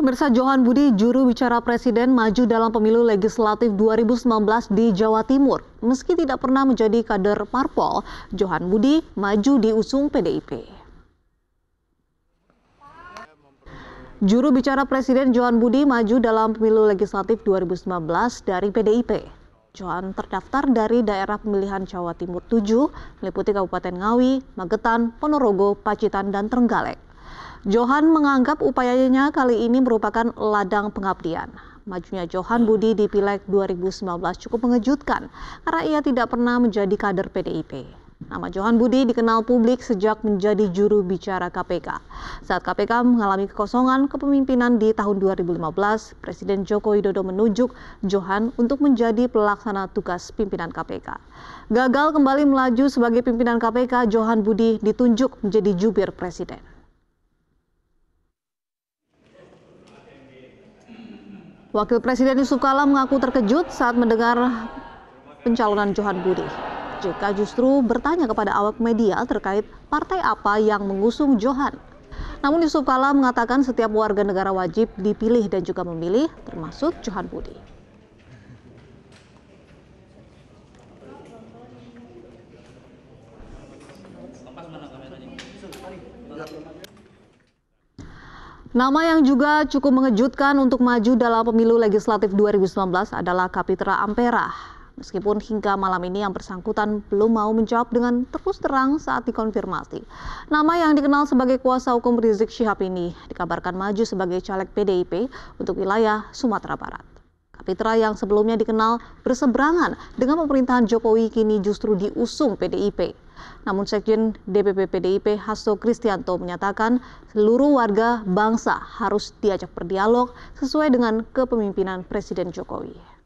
Pemirsa Johan Budi, juru bicara Presiden maju dalam pemilu legislatif 2019 di Jawa Timur. Meski tidak pernah menjadi kader parpol, Johan Budi maju diusung PDIP. Juru bicara Presiden Johan Budi maju dalam pemilu legislatif 2019 dari PDIP. Johan terdaftar dari daerah pemilihan Jawa Timur 7, meliputi Kabupaten Ngawi, Magetan, Ponorogo, Pacitan, dan Trenggalek. Johan menganggap upayanya kali ini merupakan ladang pengabdian. Majunya Johan Budi di Pileg 2019 cukup mengejutkan karena ia tidak pernah menjadi kader PDIP. Nama Johan Budi dikenal publik sejak menjadi juru bicara KPK. Saat KPK mengalami kekosongan kepemimpinan di tahun 2015, Presiden Joko Widodo menunjuk Johan untuk menjadi pelaksana tugas pimpinan KPK. Gagal kembali melaju sebagai pimpinan KPK, Johan Budi ditunjuk menjadi jubir presiden. Wakil Presiden Yusuf Kala mengaku terkejut saat mendengar pencalonan Johan Budi. Jika justru bertanya kepada awak media terkait partai apa yang mengusung Johan. Namun Yusuf Kala mengatakan setiap warga negara wajib dipilih dan juga memilih termasuk Johan Budi. Nama yang juga cukup mengejutkan untuk maju dalam pemilu legislatif 2019 adalah Kapitra Ampera. Meskipun hingga malam ini yang bersangkutan belum mau menjawab dengan terus terang saat dikonfirmasi. Nama yang dikenal sebagai kuasa hukum Rizik Syihab ini dikabarkan maju sebagai caleg PDIP untuk wilayah Sumatera Barat. Kapitra yang sebelumnya dikenal berseberangan dengan pemerintahan Jokowi kini justru diusung PDIP. Namun Sekjen DPP PDIP Hasto Kristianto menyatakan seluruh warga bangsa harus diajak berdialog sesuai dengan kepemimpinan Presiden Jokowi.